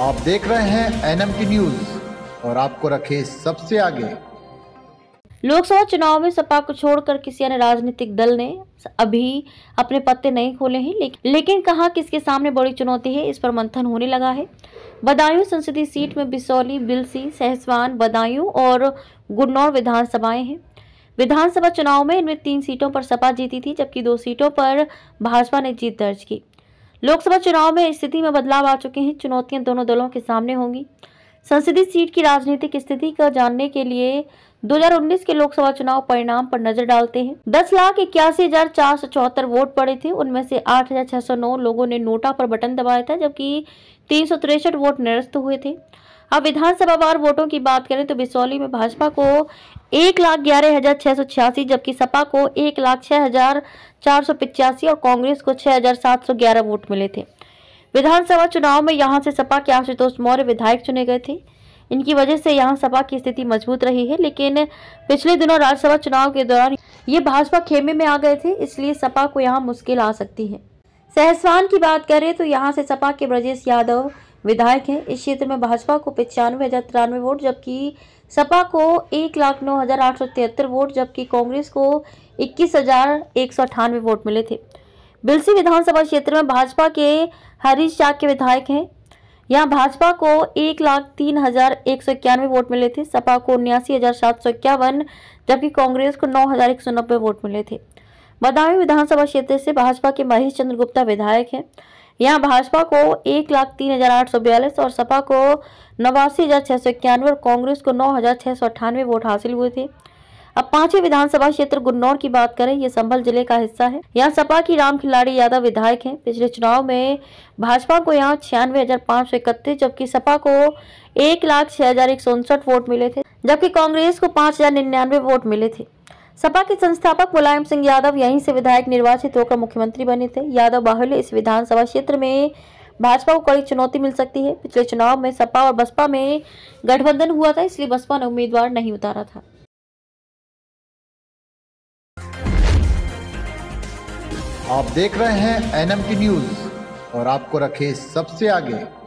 आप देख रहे हैं एनएम की न्यूज और आपको रखे सबसे आगे लोकसभा चुनाव में सपा को छोड़कर किसी अन्य राजनीतिक दल ने अभी अपने पत्ते नहीं खोले हैं लेकिन लेकिन कहा किसके सामने बड़ी चुनौती है इस पर मंथन होने लगा है बदायूं संसदीय सीट में बिसौली बिलसी सहसवान बदायूं और गुन्नौर विधानसभाएं हैं विधानसभा चुनाव में इनमें तीन सीटों पर सपा जीती थी जबकि दो सीटों पर भाजपा ने जीत दर्ज की लोकसभा चुनाव में स्थिति में बदलाव आ चुके हैं चुनौतियां दोनों दलों के सामने होंगी संसदीय सीट की राजनीतिक स्थिति को जानने के लिए 2019 के लोकसभा चुनाव परिणाम पर नजर डालते हैं दस लाख इक्यासी हजार चार सौ चौहत्तर वोट पड़े थे उनमें से आठ हजार छह सौ नौ लोगों ने नोटा पर बटन दबाया था जबकि तीन सौ तिरसठ वोट निरस्त हुए थे अब विधानसभा वार वोटों की बात करें तो बिसौली में भाजपा को एक लाख ग्यारह हजार छह सौ छियासी जबकि सपा को एक लाख छह हजार चार सौ पिचासी और कांग्रेस को छह हजार सात सौ ग्यारह वोट मिले थे विधानसभा चुनाव में यहाँ से सपा के आशुतोष मौर्य विधायक चुने गए थे इनकी वजह से यहाँ सपा की स्थिति मजबूत रही है लेकिन पिछले दिनों राज्यसभा चुनाव के दौरान ये भाजपा खेमे में आ गए थे इसलिए सपा को यहाँ मुश्किल आ सकती है सहसवान की बात करें तो यहाँ से सपा के ब्रजेश यादव विधायक हैं इस क्षेत्र में भाजपा को पचानवे हजार तिरानवे वोट जबकि सपा को एक लाख नौ हजार आठ सौ तिहत्तर वोट जबकि कांग्रेस को इक्कीस हजार एक सौ अठानवे वोट मिले थे बिलसी विधानसभा क्षेत्र में भाजपा के हरीश चाक के विधायक हैं यहाँ भाजपा को एक लाख तीन हजार एक सौ इक्यानवे वोट मिले थे सपा को उन्यासी हजार सात सौ इक्यावन जबकि कांग्रेस को नौ हजार एक सौ नब्बे वोट मिले थे बदामी विधानसभा क्षेत्र से भाजपा के महेश चंद्र गुप्ता विधायक हैं यहाँ भाजपा को एक लाख तीन हजार आठ सौ बयालीस और सपा को नवासी हजार छः सौ इक्यानवे और कांग्रेस को नौ हजार छः सौ अट्ठानवे वोट हासिल हुए थे अब पांचवें विधानसभा क्षेत्र गुन्नौर की बात करें ये संभल जिले का हिस्सा है यहाँ सपा की राम खिलाड़ी यादव विधायक हैं पिछले चुनाव में भाजपा को यहाँ छियानवे हजार पाँच सौ इकतीस जबकि सपा को एक लाख छह हजार एक सौ उनसठ वोट मिले थे जबकि कांग्रेस को पाँच हजार निन्यानवे वोट मिले थे सपा के संस्थापक मुलायम सिंह यादव यहीं से विधायक निर्वाचित होकर मुख्यमंत्री बने थे यादव बाहुल्य इस विधानसभा क्षेत्र में भाजपा को कड़ी चुनौती मिल सकती है पिछले चुनाव में सपा और बसपा में गठबंधन हुआ था इसलिए बसपा ने उम्मीदवार नहीं उतारा था आप देख रहे हैं एनएम की न्यूज और आपको रखे सबसे आगे